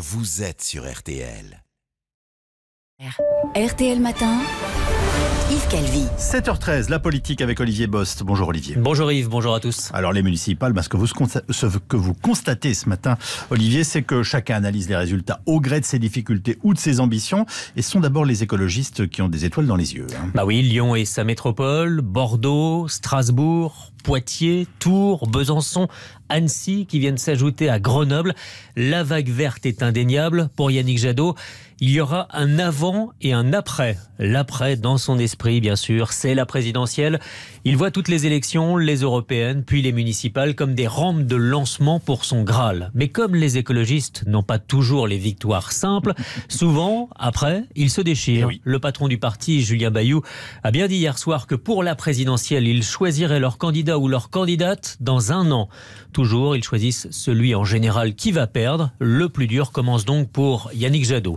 Vous êtes sur RTL. RTL Matin. Yves Calvi. 7h13, la politique avec Olivier Bost. Bonjour Olivier. Bonjour Yves, bonjour à tous. Alors les municipales, ben, ce, que vous, que vous constatez ce matin, Olivier, c'est que chacun analyse les résultats au gré de ses difficultés ou de ses ambitions. Et ce sont d'abord les écologistes qui ont des étoiles dans les yeux. Hein. Bah oui, Lyon et sa métropole, Bordeaux, Strasbourg, Poitiers, Tours, Besançon, Annecy qui viennent s'ajouter à Grenoble. La vague verte est indéniable pour Yannick Jadot. Il y aura un avant et un après. L'après, dans son esprit, bien sûr, c'est la présidentielle. Il voit toutes les élections, les européennes, puis les municipales, comme des rampes de lancement pour son Graal. Mais comme les écologistes n'ont pas toujours les victoires simples, souvent, après, ils se déchirent. Eh Le patron du parti, Julien Bayou, a bien dit hier soir que pour la présidentielle, ils choisiraient leur candidat ou leur candidate dans un an toujours. Ils choisissent celui en général qui va perdre. Le plus dur commence donc pour Yannick Jadot.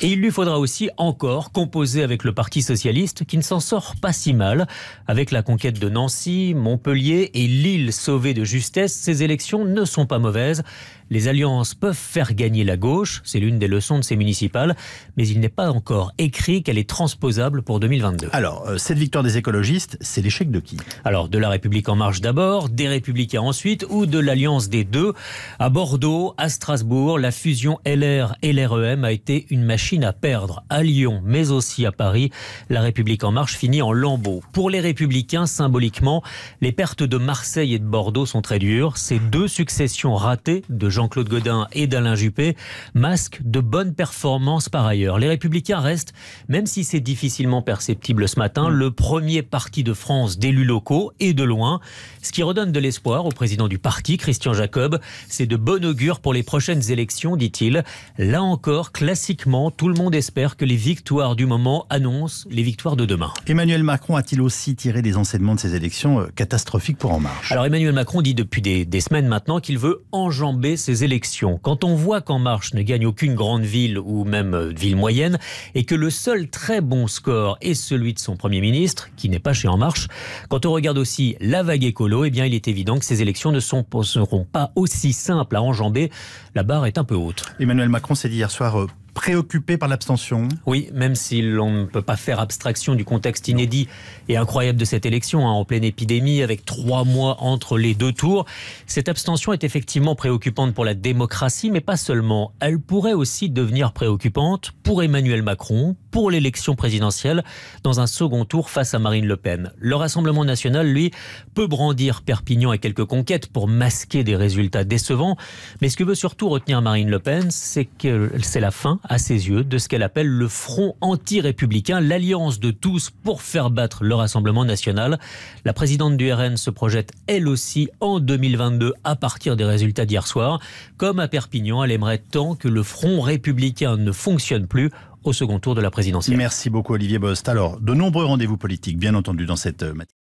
Et il lui faudra aussi encore composer avec le Parti socialiste qui ne s'en sort pas si mal. Avec la conquête de Nancy, Montpellier et Lille sauvée de justesse, ces élections ne sont pas mauvaises. Les alliances peuvent faire gagner la gauche, c'est l'une des leçons de ces municipales, mais il n'est pas encore écrit qu'elle est transposable pour 2022. Alors, euh, cette victoire des écologistes, c'est l'échec de qui Alors, de la République en marche d'abord, des républicains ensuite, ou de l'alliance des deux. À Bordeaux, à Strasbourg, la fusion LR et l'REM a été une machine à perdre. À Lyon, mais aussi à Paris, la République en marche finit en lambeaux. Pour les républicains, symboliquement, les pertes de Marseille et de Bordeaux sont très dures. Ces deux successions ratées de Jean-Claude Godin et d'Alain Juppé masquent de bonnes performances par ailleurs. Les républicains restent, même si c'est difficilement perceptible ce matin, le premier parti de France d'élus locaux et de loin, ce qui redonne de l'espoir au président du parti Christian Jacob. C'est de bon augure pour les prochaines élections, dit-il. Là encore, classiquement, tout le monde espère que les victoires du moment annoncent les victoires de demain. Emmanuel Macron a-t-il aussi tiré des enseignements de ces élections euh, catastrophiques pour En Marche Alors Emmanuel Macron dit depuis des, des semaines maintenant qu'il veut enjamber ces élections. Quand on voit qu'En Marche ne gagne aucune grande ville ou même euh, ville moyenne et que le seul très bon score est celui de son Premier ministre, qui n'est pas chez En Marche, quand on regarde aussi la vague écolo, eh bien il est évident que ces élections ne sont pas ne seront pas aussi simples à enjamber, la barre est un peu haute. Emmanuel Macron s'est dit hier soir euh, préoccupé par l'abstention. Oui, même si l'on ne peut pas faire abstraction du contexte inédit et incroyable de cette élection, hein, en pleine épidémie, avec trois mois entre les deux tours, cette abstention est effectivement préoccupante pour la démocratie, mais pas seulement. Elle pourrait aussi devenir préoccupante pour Emmanuel Macron, pour l'élection présidentielle dans un second tour face à Marine Le Pen. Le Rassemblement national, lui, peut brandir Perpignan et quelques conquêtes pour masquer des résultats décevants, mais ce que veut surtout retenir Marine Le Pen, c'est que c'est la fin, à ses yeux, de ce qu'elle appelle le front anti-républicain, l'alliance de tous pour faire battre le Rassemblement national. La présidente du RN se projette, elle aussi, en 2022 à partir des résultats d'hier soir. Comme à Perpignan, elle aimerait tant que le front républicain ne fonctionne plus au second tour de la présidentielle. Merci beaucoup Olivier Bost. Alors, de nombreux rendez-vous politiques, bien entendu, dans cette euh, matinée.